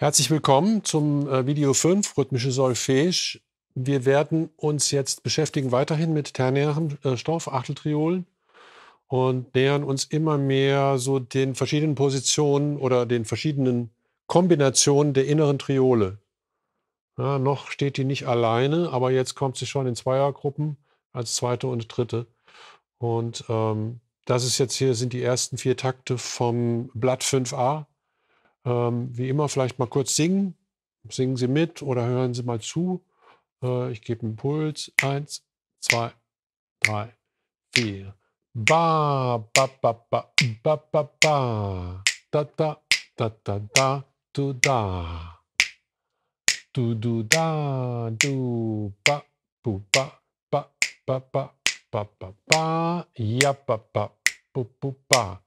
Herzlich willkommen zum äh, Video 5, rhythmische Solfège. Wir werden uns jetzt beschäftigen weiterhin mit ternärem äh, Stoff, Achteltriolen und nähern uns immer mehr so den verschiedenen Positionen oder den verschiedenen Kombinationen der inneren Triole. Ja, noch steht die nicht alleine, aber jetzt kommt sie schon in Zweiergruppen als zweite und dritte. Und ähm, das ist jetzt hier sind die ersten vier Takte vom Blatt 5a ähm, wie immer, vielleicht mal kurz singen. Singen Sie mit oder hören Sie mal zu. Äh, ich gebe einen Puls. Eins, zwei, drei, vier. Ba, ba, ba, ba, ba, ba, ba. Da, da, da, da, da, du, da. Du, du, da, du, ba, bu, ba, ba, ba, ba, ba, ba, ba, ja, ba, ba, bu, bu, ba.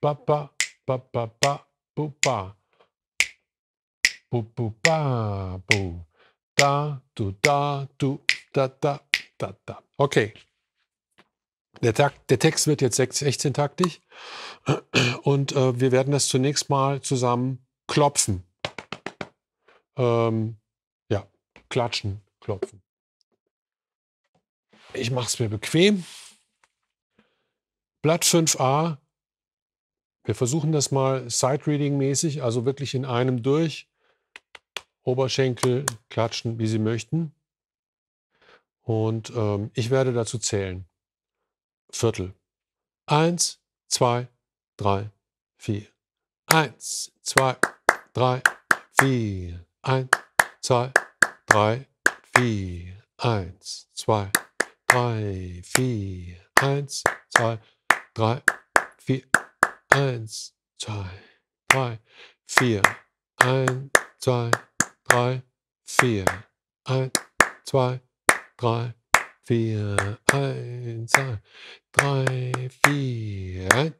Ba, ba, ba, ba, ba bu, ba. Bu, bu, ba, bu. Da, du, da, du, da, da, da, da. Okay. Der, Takt, der Text wird jetzt 16-taktig und äh, wir werden das zunächst mal zusammen klopfen. Ähm, ja, klatschen, klopfen. Ich mache es mir bequem. Blatt 5a, wir versuchen das mal Side-Reading-mäßig, also wirklich in einem durch. Oberschenkel klatschen, wie Sie möchten. Und ähm, ich werde dazu zählen. Viertel. Eins, zwei, drei, vier. Eins, zwei, drei, vier. Eins, zwei, drei, vier. Eins, zwei, drei, vier. Eins, zwei, drei, vier. Eins, zwei, drei, vier. Ein, zwei, drei, vier. Ein, zwei, drei, vier. Eins, zwei, drei, vier. Ein,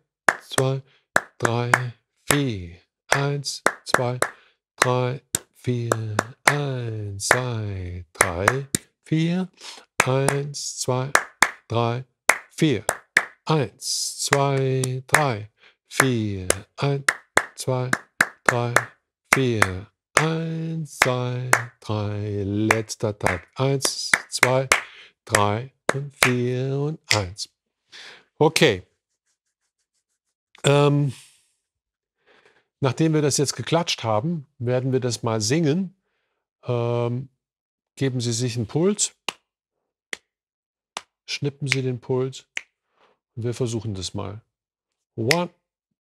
zwei, drei, vier. Eins, zwei, drei, vier. Eins, zwei, drei, vier. Eins, zwei, drei, vier. Eins, zwei, drei vier, eins, zwei, drei, vier, eins, zwei, drei, letzter Tag. eins, zwei, drei und vier und eins. Okay. Ähm, nachdem wir das jetzt geklatscht haben, werden wir das mal singen. Ähm, geben Sie sich einen Puls, schnippen Sie den Puls wir versuchen das mal. One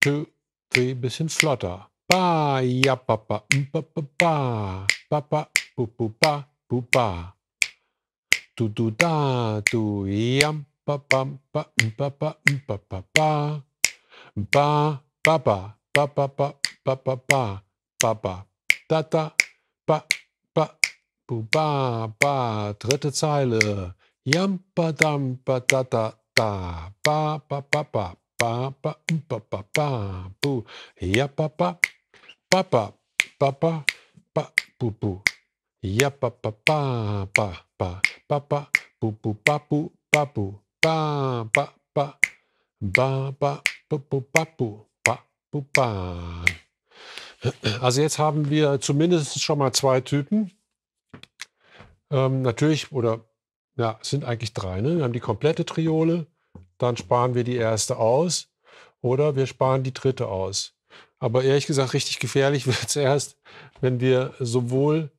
two, three, bisschen flotter. Ba, ja, ba, ba, ba, ba, ba, ba, ba, bu, bu, ba, bu, ba. Du, du, da, du, jam, ba, bam, ba, ba, ba, ba, ba, ba. Ba, ba, ba, ba, ba, ba, ba, ba, ba, ba, ba, da, da, ba, ba, bu, ba, ba, dritte Zeile. Jam, ba, dam, ba, da, da, da, ba, ba, ba, ba, ba ba ba ba ba bu ja ba ba ba ba ba ba ba bu bu ja ba ba ba ba ba ba ba bu bu ba bu ba bu ba ba ba ba ba bu bu ba bu ba bu ba also jetzt haben wir zumindest schon mal zwei Typen. Ähm, natürlich, oder ja, es sind eigentlich drei. Ne? Wir haben die komplette Triole, dann sparen wir die erste aus oder wir sparen die dritte aus. Aber ehrlich gesagt, richtig gefährlich wird es erst, wenn wir sowohl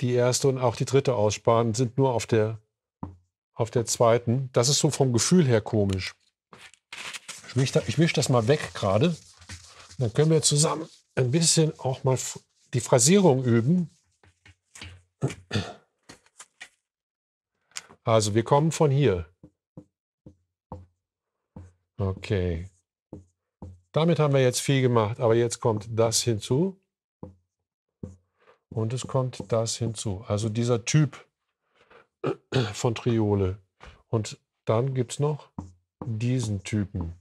die erste und auch die dritte aussparen, sind nur auf der, auf der zweiten. Das ist so vom Gefühl her komisch. Ich mische das, misch das mal weg gerade. Dann können wir zusammen ein bisschen auch mal die Phrasierung üben. Also wir kommen von hier. Okay. Damit haben wir jetzt viel gemacht, aber jetzt kommt das hinzu und es kommt das hinzu. Also dieser Typ von Triole. Und dann gibt es noch diesen Typen.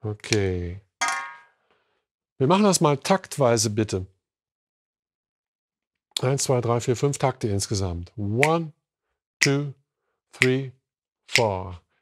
Okay. Wir machen das mal taktweise bitte. 1, 2, 3, 4, 5 Takte insgesamt. 1, 2, 3, 4.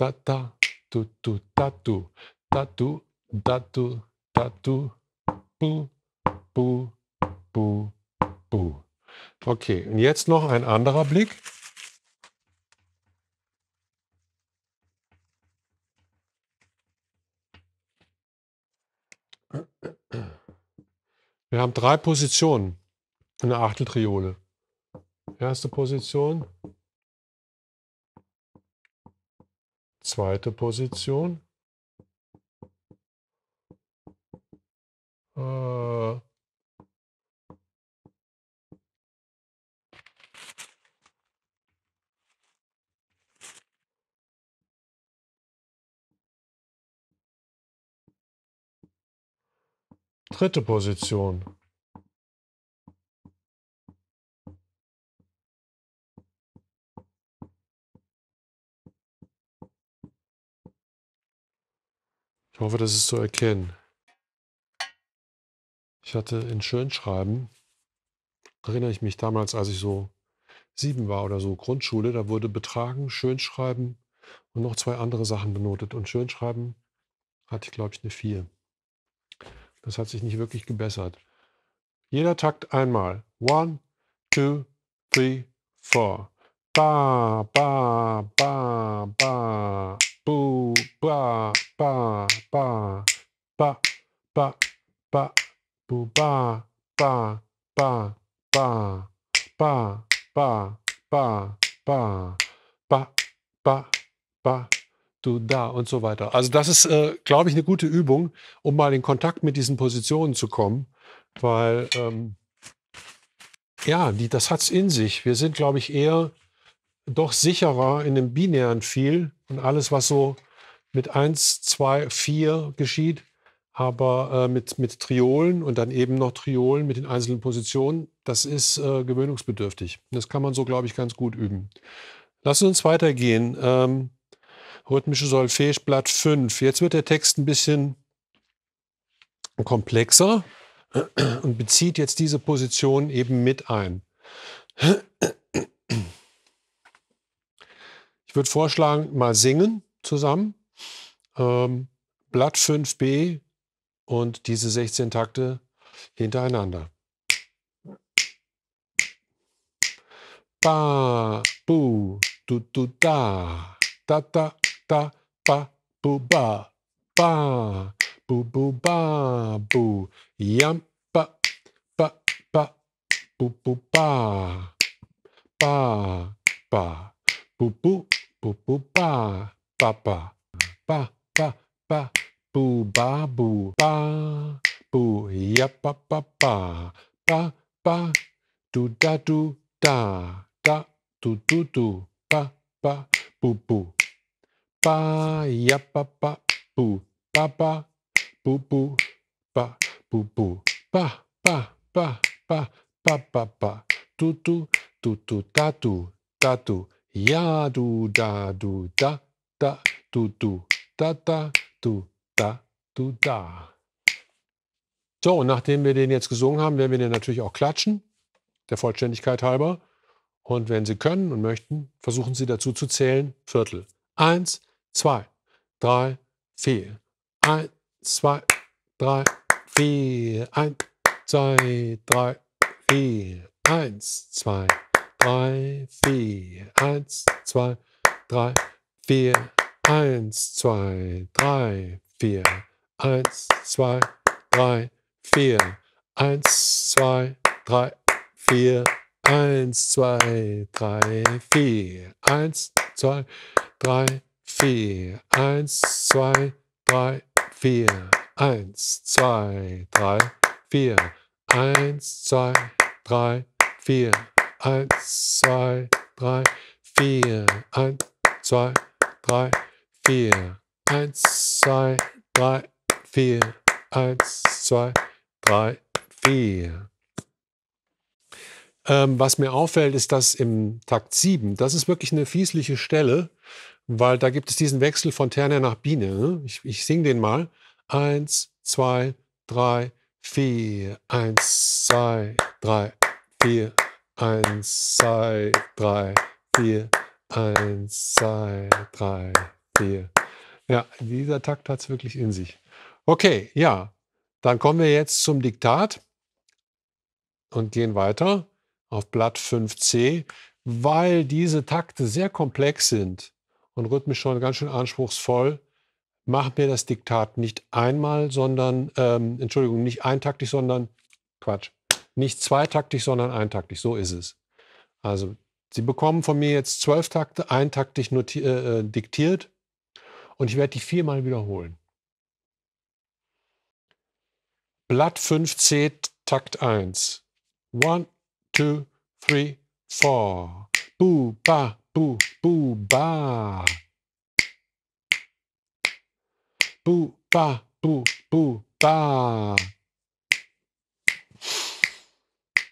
da da du du da du da da du da du bu bu bu bu. Okay, und jetzt noch ein anderer Blick. Wir haben drei Positionen in der Achteltriole. Erste Position, zweite Position. Äh. dritte Position. Ich hoffe, das ist zu erkennen. Ich hatte in Schönschreiben, erinnere ich mich damals, als ich so sieben war oder so, Grundschule, da wurde Betragen, Schönschreiben und noch zwei andere Sachen benotet. Und Schönschreiben hatte ich, glaube ich, eine vier. Das hat sich nicht wirklich gebessert. Jeder Takt einmal. One, two, three, four. Ba, ba, ba, ba bu, ba, ba, ba, ba, ba, ba, bu, ba, ba, ba, ba, ba, ba, ba, ba, ba, ba, ba, du da und so weiter. Also das ist, äh, glaube ich, eine gute Übung, um mal in Kontakt mit diesen Positionen zu kommen, weil ähm, ja, die, das hat's in sich. Wir sind, glaube ich, eher doch sicherer in dem binären viel und alles, was so mit 1, 2, 4 geschieht, aber äh, mit, mit Triolen und dann eben noch Triolen mit den einzelnen Positionen, das ist äh, gewöhnungsbedürftig. Das kann man so, glaube ich, ganz gut üben. Lass uns weitergehen. Ähm, rhythmische Solfège, Blatt 5. Jetzt wird der Text ein bisschen komplexer und bezieht jetzt diese Position eben mit ein. Ich würde vorschlagen, mal singen zusammen. Ähm, Blatt 5b und diese 16 Takte hintereinander. Ba, bu, du, du, da, da, da, da, ba, bu, ba, ba, bu, bu, ba, bu, yam, ba, ba, ba, bu, bu, ba, ba, ba, bu, bu, boo boo ba ba ba ba ba ba boo ba boo ba boo ya ba ba ba ba ba do da do da da do do do ba ba boo boo ba ya ba ba boo ba ba boo boo ba boo boo ba ba ba ba ba ba ba do do do do da do da do Ja, du, da, du, da, da, du, du, da, da, du, da, du, da. So, und nachdem wir den jetzt gesungen haben, werden wir den natürlich auch klatschen, der Vollständigkeit halber. Und wenn Sie können und möchten, versuchen Sie dazu zu zählen. Viertel. Eins, zwei, drei, vier. Eins, zwei, drei, vier. Eins, zwei, drei, vier. Eins, zwei, drei drei, vier, eins, zwei, drei, vier, eins, zwei, drei, vier, eins, zwei, drei, vier, eins, zwei, drei, vier, eins, zwei, drei, vier, eins, zwei, drei, vier, eins, zwei, drei, vier, eins, zwei, drei, vier, eins, zwei, drei, vier. 1, 2, 3, 4. 1, 2, 3, 4. 1, 2, 3, 4. 1, 2, 3, 4. Ähm, was mir auffällt, ist, dass im Takt 7, das ist wirklich eine fiesliche Stelle, weil da gibt es diesen Wechsel von Terne nach Biene. Ne? Ich, ich singe den mal. 1, 2, 3, 4. 1, 2, 3, 4. Eins, zwei, drei, vier. Eins, zwei, drei, vier. Ja, dieser Takt hat es wirklich in sich. Okay, ja, dann kommen wir jetzt zum Diktat und gehen weiter auf Blatt 5c, weil diese Takte sehr komplex sind und rhythmisch schon ganz schön anspruchsvoll. Macht mir das Diktat nicht einmal, sondern, ähm, Entschuldigung, nicht eintaktig, sondern Quatsch, nicht zweitaktig, sondern eintaktig. So ist es. Also Sie bekommen von mir jetzt zwölf Takte eintaktig äh, äh, diktiert und ich werde die viermal wiederholen. Blatt 5c, Takt 1. One, two, three, four. Bu, ba, bu, bu, ba. Bu, ba, bu, bu, ba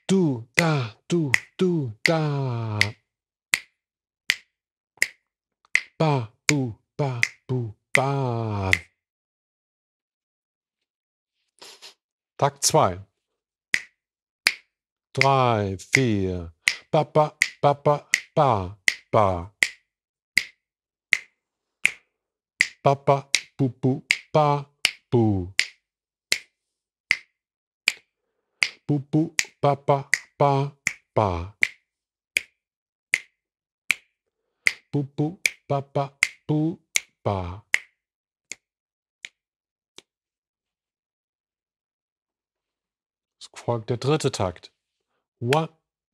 du, da, du, du, da. Ba, bu, ba, bu, ba. Takt 2. 3, 4. Ba, ba, ba, ba, ba, ba. Ba, ba, bu, bu, ba, bu. Bu, bu, ba ba ba ba. Boo boo ba ba boo ba. Es folgt der dritte Takt. One,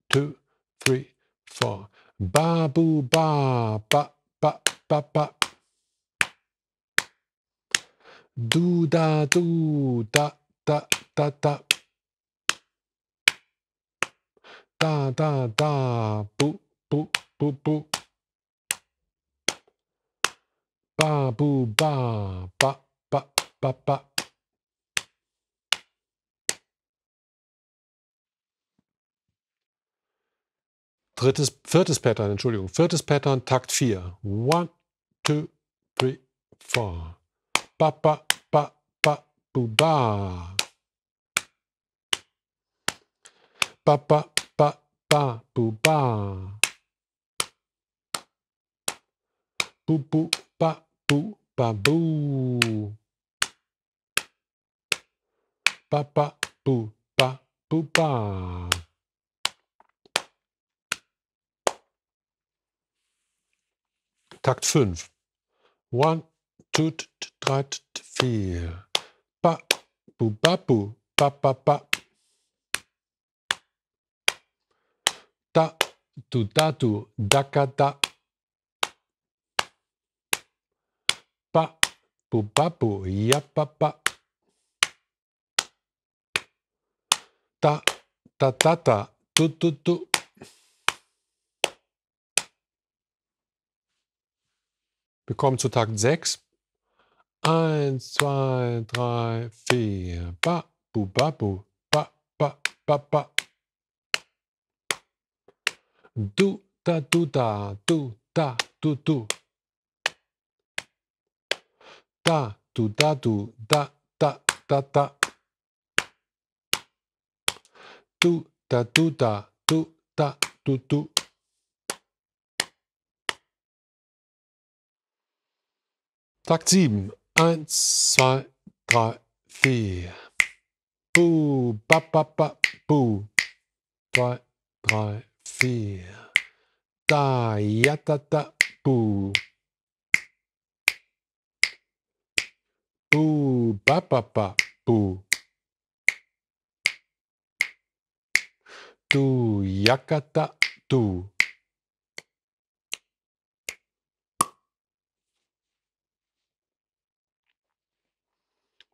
two, three, four. Ba boo ba ba ba ba ba. Do da do da da da da. da, da, da, bu, bu, bu, bu. Ba, bu, ba, ba, ba, ba, ba. Drittes, viertes Pattern, Entschuldigung, viertes Pattern, Takt 4. One, two, three, four. Ba, ba, ba, ba, bu, ba. Ba, ba, ba, bu, ba. Bu, bu, ba, bu, ba, bu. Ba, ba, bu, ba, bu, ba. Takt 5. 1, 2, 3, 4. Ba, bu, ba, bu, ba, ba, ba. da, du, da, du, daka, da. Ba, bu, ba, bu, ja, ba, ba. Da, da, da, da, du, du, du. Wir kommen zu Takt 6. 1, 2, 3, 4, ba, bu, ba, bu, ba, ba, ba, ba. Du, da, du, da, du, da, du, du. Da, du, da, du, da, da, da, da. Du, da, du, da, du, da, du, du. Takt 7. 1, 2, 3, 4. Bu, ba, ba, ba, bu. 3, 3, vier, da, ja, da, da, bu. Bu, ba, ba, ba, bu. Du, Yakata, du.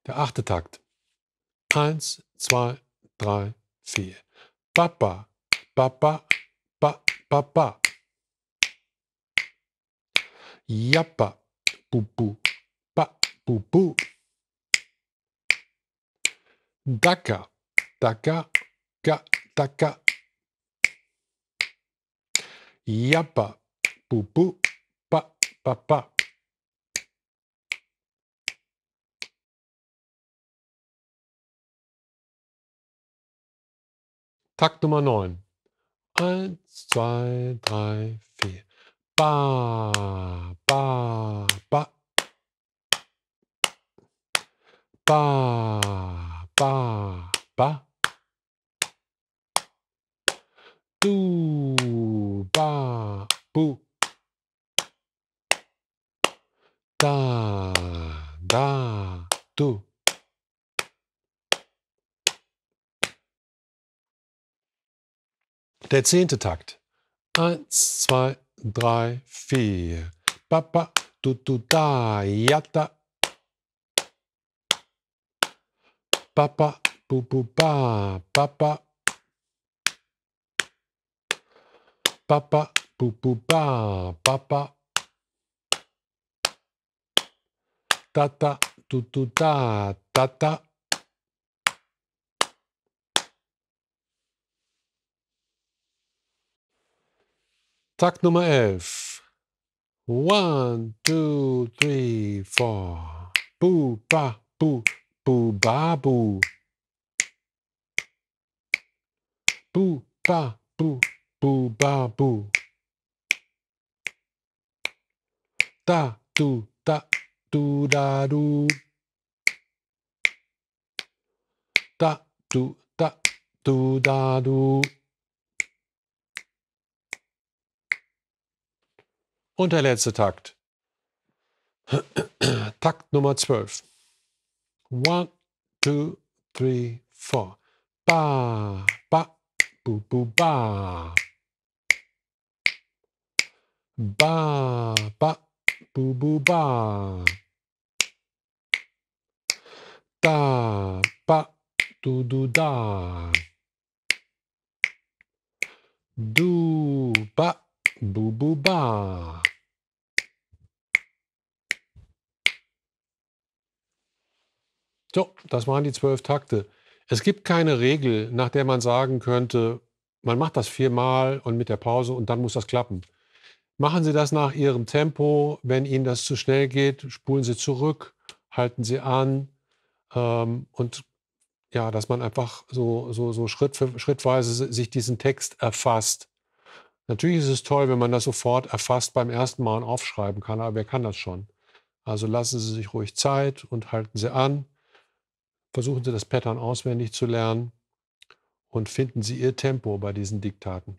Der achte Takt. Eins, zwei, drei, vier. Papa, Papa, ba, ba, ba. Jappa, bu, bu, ba, bu, bu. Daka, daka, ga, daka. Jappa, bu, bu, ba, ba, ba. Takt Nummer 9. Eins, zwei, drei, vier. Ba, ba, ba. Ba. Der zehnte Takt. Eins, zwei, drei, vier. Papa, du, du, da, ja, da. Papa, bu, bu, ba, papa. Papa, bu, bu, ba, papa. Tata, tu, tu, da, tata. Tack nummer F. One, two, three, four. Boo, ba, boo, boo, ba, boo. Boo, ba, boo, boo, ba, boo. Da, do, da, do, da, do. Da, do, da, do, da, do. Da, do, da, do. Und der letzte Takt. Takt Nummer 12. One, two, three, four. Ba, ba, bu, bu, ba. Ba, ba, bu, bu, ba. Da, ba, du, du, da. Du, ba, bu, bu, ba. So, das waren die zwölf Takte. Es gibt keine Regel, nach der man sagen könnte, man macht das viermal und mit der Pause und dann muss das klappen. Machen Sie das nach Ihrem Tempo. Wenn Ihnen das zu schnell geht, spulen Sie zurück, halten Sie an ähm, und ja, dass man einfach so, so, so Schritt für, schrittweise sich diesen Text erfasst. Natürlich ist es toll, wenn man das sofort erfasst beim ersten Mal und aufschreiben kann, aber wer kann das schon? Also lassen Sie sich ruhig Zeit und halten Sie an Versuchen Sie das Pattern auswendig zu lernen und finden Sie Ihr Tempo bei diesen Diktaten.